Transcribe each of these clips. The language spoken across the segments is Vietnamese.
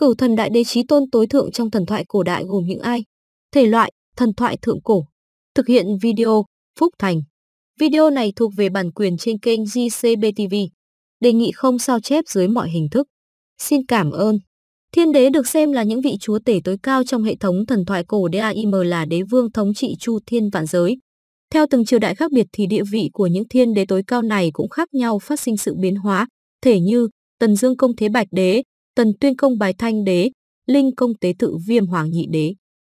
Cửu thần đại đế trí tôn tối thượng trong thần thoại cổ đại gồm những ai? Thể loại: thần thoại thượng cổ. Thực hiện video: Phúc Thành. Video này thuộc về bản quyền trên kênh GCB Đề nghị không sao chép dưới mọi hình thức. Xin cảm ơn. Thiên đế được xem là những vị chúa tể tối cao trong hệ thống thần thoại cổ DAIM là đế vương thống trị chu thiên vạn giới. Theo từng triều đại khác biệt thì địa vị của những thiên đế tối cao này cũng khác nhau phát sinh sự biến hóa, thể như Tần Dương Công Thế Bạch Đế, Tần tuyên công bài thanh đế, linh công tế tự viêm hoàng nhị đế.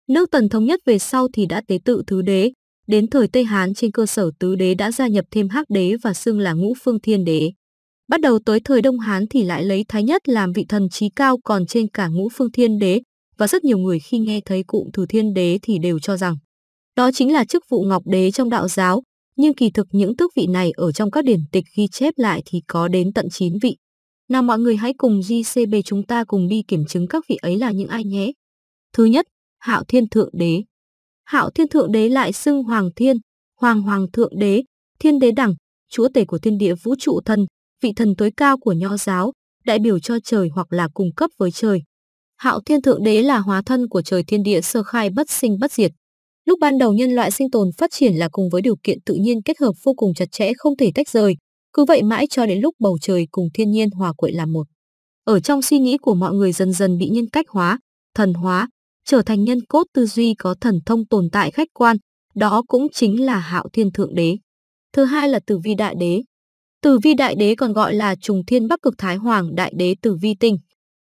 Nước Tần thống nhất về sau thì đã tế tự thứ đế, đến thời Tây Hán trên cơ sở tứ đế đã gia nhập thêm hắc đế và xưng là ngũ phương thiên đế. Bắt đầu tới thời Đông Hán thì lại lấy Thái Nhất làm vị thần trí cao còn trên cả ngũ phương thiên đế, và rất nhiều người khi nghe thấy cụm từ thiên đế thì đều cho rằng đó chính là chức vụ ngọc đế trong đạo giáo, nhưng kỳ thực những tước vị này ở trong các điển tịch ghi chép lại thì có đến tận 9 vị. Nào mọi người hãy cùng JCB chúng ta cùng đi kiểm chứng các vị ấy là những ai nhé. Thứ nhất, Hạo Thiên Thượng Đế. Hạo Thiên Thượng Đế lại xưng Hoàng Thiên, Hoàng Hoàng Thượng Đế, Thiên Đế Đẳng, chúa tể của thiên địa vũ trụ thần, vị thần tối cao của nho giáo, đại biểu cho trời hoặc là cung cấp với trời. Hạo Thiên Thượng Đế là hóa thân của trời thiên địa sơ khai bất sinh bất diệt. Lúc ban đầu nhân loại sinh tồn phát triển là cùng với điều kiện tự nhiên kết hợp vô cùng chặt chẽ không thể tách rời, cứ vậy mãi cho đến lúc bầu trời cùng thiên nhiên hòa quyện làm một. Ở trong suy nghĩ của mọi người dần dần bị nhân cách hóa, thần hóa, trở thành nhân cốt tư duy có thần thông tồn tại khách quan, đó cũng chính là hạo thiên thượng đế. Thứ hai là tử vi đại đế. Tử vi đại đế còn gọi là trùng thiên bắc cực thái hoàng đại đế tử vi tinh.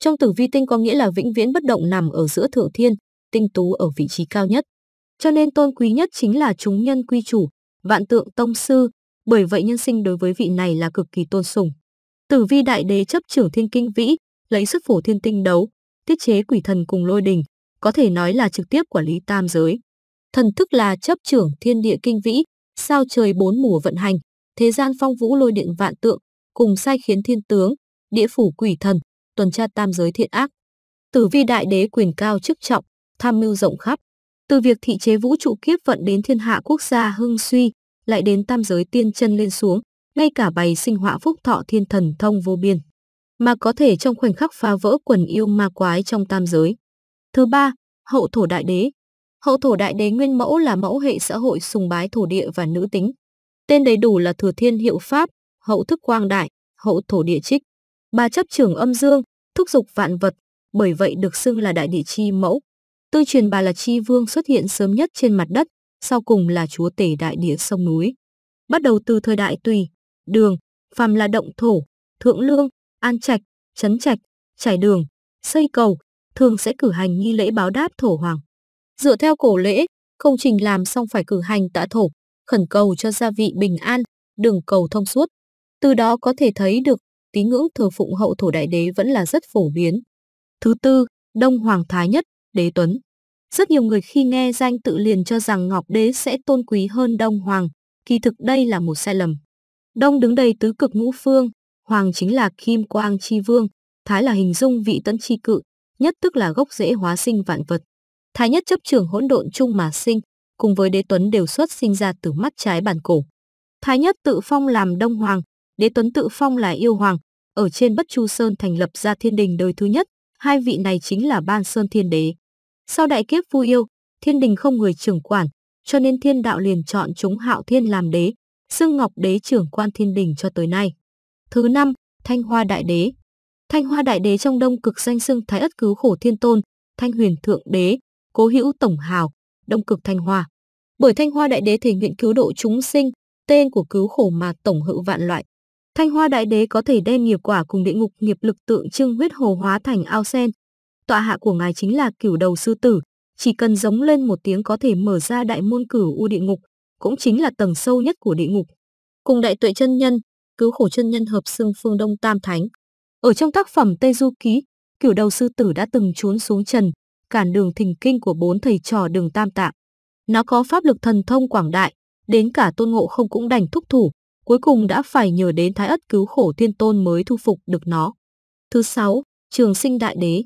Trong tử vi tinh có nghĩa là vĩnh viễn bất động nằm ở giữa thượng thiên, tinh tú ở vị trí cao nhất. Cho nên tôn quý nhất chính là chúng nhân quy chủ, vạn tượng tông sư, bởi vậy nhân sinh đối với vị này là cực kỳ tôn sùng. Tử vi đại đế chấp trưởng thiên kinh vĩ, lấy sức phổ thiên tinh đấu, tiết chế quỷ thần cùng lôi đình, có thể nói là trực tiếp quản lý tam giới. Thần thức là chấp trưởng thiên địa kinh vĩ, sao trời bốn mùa vận hành, thế gian phong vũ lôi điện vạn tượng, cùng sai khiến thiên tướng, địa phủ quỷ thần, tuần tra tam giới thiện ác. Tử vi đại đế quyền cao chức trọng, tham mưu rộng khắp. Từ việc thị chế vũ trụ kiếp vận đến thiên hạ quốc gia hưng suy, lại đến tam giới tiên chân lên xuống, ngay cả bày sinh họa phúc thọ thiên thần thông vô biên, mà có thể trong khoảnh khắc phá vỡ quần yêu ma quái trong tam giới. Thứ ba, hậu thổ đại đế. Hậu thổ đại đế nguyên mẫu là mẫu hệ xã hội sùng bái thổ địa và nữ tính. Tên đầy đủ là Thừa Thiên Hiệu Pháp, Hậu Thức Quang Đại, Hậu Thổ Địa Trích. Bà chấp trưởng âm dương, thúc dục vạn vật, bởi vậy được xưng là đại địa chi mẫu. Tư truyền bà là chi vương xuất hiện sớm nhất trên mặt đất, sau cùng là chúa tể đại địa sông núi. Bắt đầu từ thời đại Tùy, Đường, phàm là động thổ, thượng lương, an trạch, trấn trạch, trải đường, xây cầu, thường sẽ cử hành nghi lễ báo đáp thổ hoàng. Dựa theo cổ lễ, công trình làm xong phải cử hành tạ thổ, khẩn cầu cho gia vị bình an, đường cầu thông suốt. Từ đó có thể thấy được tín ngưỡng thờ phụng hậu thổ đại đế vẫn là rất phổ biến. Thứ tư, Đông Hoàng Thái Nhất, Đế Tuấn. Rất nhiều người khi nghe danh tự liền cho rằng Ngọc Đế sẽ tôn quý hơn Đông Hoàng, kỳ thực đây là một sai lầm. Đông đứng đầy tứ cực ngũ phương, Hoàng chính là Kim Quang Chi Vương, Thái là hình dung vị tấn chi cự, nhất tức là gốc rễ hóa sinh vạn vật. Thái nhất chấp trường hỗn độn chung mà sinh, cùng với đế tuấn đều xuất sinh ra từ mắt trái bản cổ. Thái nhất tự phong làm Đông Hoàng, đế tuấn tự phong là Yêu Hoàng, ở trên Bất Chu Sơn thành lập ra thiên đình đời thứ nhất, hai vị này chính là Ban Sơn Thiên Đế. Sau đại kiếp Vu Yêu, Thiên Đình không người trưởng quản, cho nên Thiên Đạo liền chọn chúng Hạo Thiên làm đế, xưng Ngọc Đế trưởng quan Thiên Đình cho tới nay. Thứ năm, Thanh Hoa Đại Đế. Thanh Hoa Đại Đế trong Đông Cực danh xưng Thái Ất Cứu Khổ Thiên Tôn, Thanh Huyền Thượng Đế, Cố Hữu Tổng Hào, Đông Cực Thanh Hoa. Bởi Thanh Hoa Đại Đế thể nguyện cứu độ chúng sinh, tên của cứu khổ mà tổng hữu vạn loại. Thanh Hoa Đại Đế có thể đem nghiệp quả cùng địa ngục nghiệp lực tượng trưng huyết hồ hóa thành ao sen, tọa hạ của ngài chính là cửu đầu sư tử, chỉ cần giống lên một tiếng có thể mở ra đại môn cửu u địa ngục, cũng chính là tầng sâu nhất của địa ngục. Cùng đại tuệ chân nhân, cứu khổ chân nhân hợp xương phương Đông Tam Thánh. Ở trong tác phẩm Tây Du Ký, cửu đầu sư tử đã từng trốn xuống trần, cản đường thình kinh của bốn thầy trò đường Tam Tạng. Nó có pháp lực thần thông quảng đại, đến cả tôn ngộ không cũng đành thúc thủ, cuối cùng đã phải nhờ đến thái ất cứu khổ thiên tôn mới thu phục được nó. Thứ sáu, trường sinh đại đế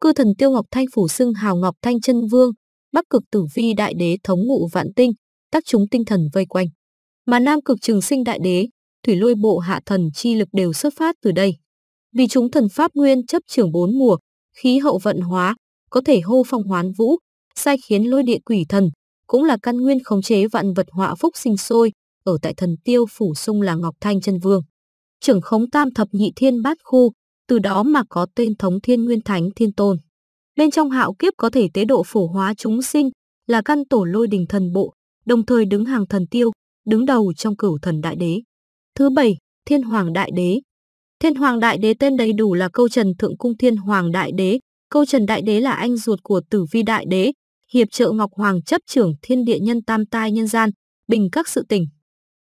cư thần tiêu ngọc thanh phủ xưng hào ngọc thanh chân vương, bắc cực tử vi đại đế thống ngụ vạn tinh, tác chúng tinh thần vây quanh. Mà nam cực trường sinh đại đế, thủy lôi bộ hạ thần chi lực đều xuất phát từ đây. Vì chúng thần pháp nguyên chấp trường bốn mùa, khí hậu vận hóa, có thể hô phong hoán vũ, sai khiến lôi địa quỷ thần, cũng là căn nguyên khống chế vạn vật họa phúc sinh sôi, ở tại thần tiêu phủ sung là Ngọc Thanh chân vương. Trưởng khống tam thập nhị thiên bát khu, từ đó mà có tên thống thiên nguyên thánh thiên tôn. Bên trong hạo kiếp có thể tế độ phổ hóa chúng sinh, là căn tổ lôi đình thần bộ, đồng thời đứng hàng thần tiêu, đứng đầu trong cửu thần đại đế. Thứ bảy, Thiên Hoàng Đại Đế Thiên Hoàng Đại Đế tên đầy đủ là Câu Trần Thượng Cung Thiên Hoàng Đại Đế. Câu Trần Đại Đế là anh ruột của Tử Vi Đại Đế, hiệp trợ Ngọc Hoàng chấp trưởng thiên địa nhân tam tai nhân gian, bình các sự tình.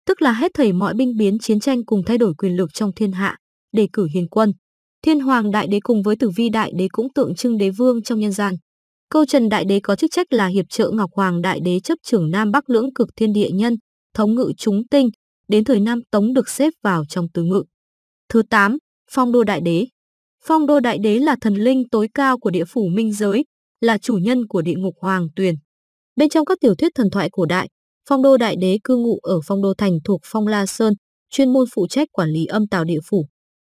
Tức là hết thảy mọi binh biến chiến tranh cùng thay đổi quyền lực trong thiên hạ, đề cử hiền quân. Thiên Hoàng Đại Đế cùng với Tử Vi Đại Đế cũng tượng trưng đế vương trong nhân gian. Câu Trần Đại Đế có chức trách là hiệp trợ Ngọc Hoàng Đại Đế chấp trưởng Nam Bắc lưỡng cực thiên địa nhân, thống ngự chúng tinh, đến thời Nam Tống được xếp vào trong tứ ngự. Thứ 8, Phong Đô Đại Đế. Phong Đô Đại Đế là thần linh tối cao của địa phủ Minh giới, là chủ nhân của địa ngục Hoàng Tuyền. Bên trong các tiểu thuyết thần thoại cổ đại, Phong Đô Đại Đế cư ngụ ở Phong Đô Thành thuộc Phong La Sơn, chuyên môn phụ trách quản lý âm tào địa phủ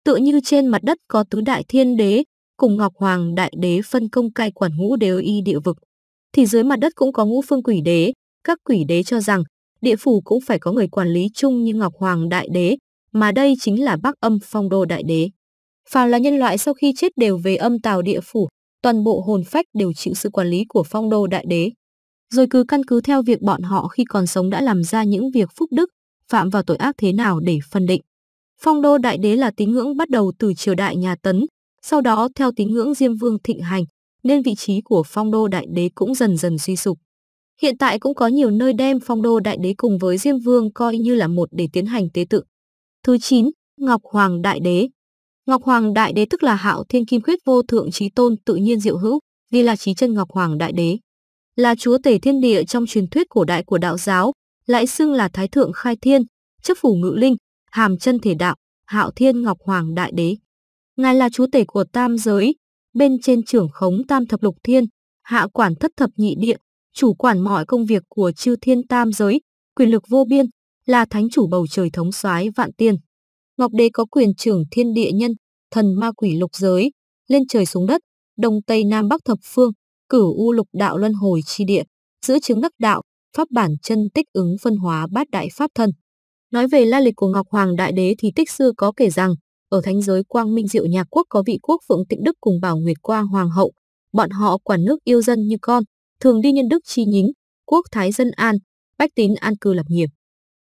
tựa như trên mặt đất có tứ đại thiên đế, cùng Ngọc Hoàng Đại Đế phân công cai quản ngũ đều y địa vực, thì dưới mặt đất cũng có ngũ phương quỷ đế, các quỷ đế cho rằng địa phủ cũng phải có người quản lý chung như Ngọc Hoàng Đại Đế, mà đây chính là Bắc Âm Phong Đô Đại Đế. Phàm là nhân loại sau khi chết đều về âm tào địa phủ, toàn bộ hồn phách đều chịu sự quản lý của Phong Đô Đại Đế. Rồi cứ căn cứ theo việc bọn họ khi còn sống đã làm ra những việc phúc đức, phạm vào tội ác thế nào để phân định. Phong đô đại đế là tín ngưỡng bắt đầu từ triều đại nhà Tấn, sau đó theo tín ngưỡng Diêm Vương thịnh hành, nên vị trí của phong đô đại đế cũng dần dần suy sụp. Hiện tại cũng có nhiều nơi đem phong đô đại đế cùng với Diêm Vương coi như là một để tiến hành tế tự. Thứ 9, Ngọc Hoàng Đại Đế Ngọc Hoàng Đại Đế tức là hạo thiên kim khuyết vô thượng trí tôn tự nhiên diệu hữu, vì là trí chân Ngọc Hoàng Đại Đế. Là chúa tể thiên địa trong truyền thuyết cổ đại của đạo giáo, lại xưng là Thái Thượng Khai Thiên, chấp phủ ngự linh, hàm chân thể đạo, hạo thiên ngọc hoàng đại đế. Ngài là chúa tể của tam giới, bên trên trưởng khống tam thập lục thiên, hạ quản thất thập nhị địa, chủ quản mọi công việc của chư thiên tam giới, quyền lực vô biên, là thánh chủ bầu trời thống soái vạn tiên. Ngọc đế có quyền trưởng thiên địa nhân, thần ma quỷ lục giới, lên trời xuống đất, đông tây nam bắc thập phương, cửu u lục đạo luân hồi chi địa, giữa chứng đắc đạo, pháp bản chân tích ứng phân hóa bát đại pháp thân. Nói về la lịch của Ngọc Hoàng Đại Đế thì tích xưa có kể rằng, ở thánh giới Quang Minh Diệu Nhạc Quốc có vị quốc Phượng Tịnh Đức cùng Bảo Nguyệt Quang Hoàng Hậu. Bọn họ quản nước yêu dân như con, thường đi nhân đức chi nhính, quốc thái dân an, bách tín an cư lập nghiệp.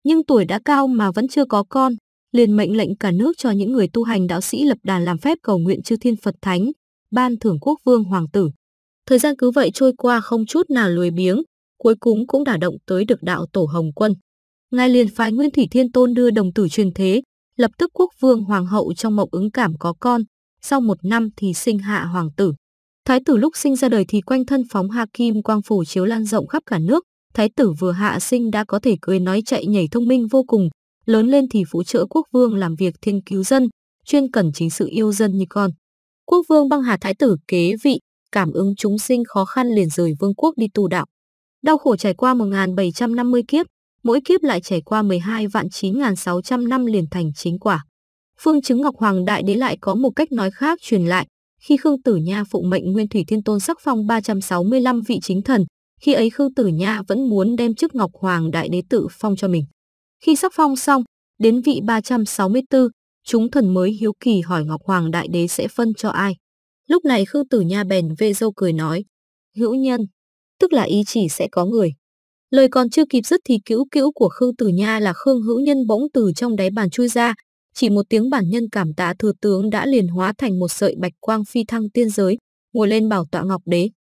Nhưng tuổi đã cao mà vẫn chưa có con, liền mệnh lệnh cả nước cho những người tu hành đạo sĩ lập đàn làm phép cầu nguyện chư thiên Phật Thánh, ban thưởng quốc vương hoàng tử. Thời gian cứ vậy trôi qua không chút nào lười biếng, cuối cùng cũng đả động tới được đạo tổ Hồng Quân ngài liền phái Nguyên Thủy Thiên Tôn đưa đồng tử truyền thế, lập tức quốc vương hoàng hậu trong mộng ứng cảm có con, sau một năm thì sinh hạ hoàng tử. Thái tử lúc sinh ra đời thì quanh thân phóng hạ kim quang phủ chiếu lan rộng khắp cả nước, thái tử vừa hạ sinh đã có thể cười nói chạy nhảy thông minh vô cùng, lớn lên thì phụ trợ quốc vương làm việc thiên cứu dân, chuyên cần chính sự yêu dân như con. Quốc vương băng hà thái tử kế vị, cảm ứng chúng sinh khó khăn liền rời vương quốc đi tu đạo. Đau khổ trải qua một bảy trăm năm mươi kiếp, mỗi kiếp lại trải qua 12 vạn 9.600 năm liền thành chính quả. Phương chứng Ngọc Hoàng Đại Đế lại có một cách nói khác truyền lại, khi Khương Tử Nha phụ mệnh Nguyên Thủy Thiên Tôn sắc phong 365 vị chính thần, khi ấy Khương Tử Nha vẫn muốn đem chức Ngọc Hoàng Đại Đế tự phong cho mình. Khi sắc phong xong, đến vị 364, chúng thần mới hiếu kỳ hỏi Ngọc Hoàng Đại Đế sẽ phân cho ai. Lúc này Khương Tử Nha bèn vê dâu cười nói, hữu nhân, tức là ý chỉ sẽ có người. Lời còn chưa kịp dứt thì cữu cữu của Khương Tử Nha là Khương Hữu Nhân bỗng từ trong đáy bàn chui ra, chỉ một tiếng bản nhân cảm tạ thừa tướng đã liền hóa thành một sợi bạch quang phi thăng tiên giới, ngồi lên bảo tọa ngọc đế.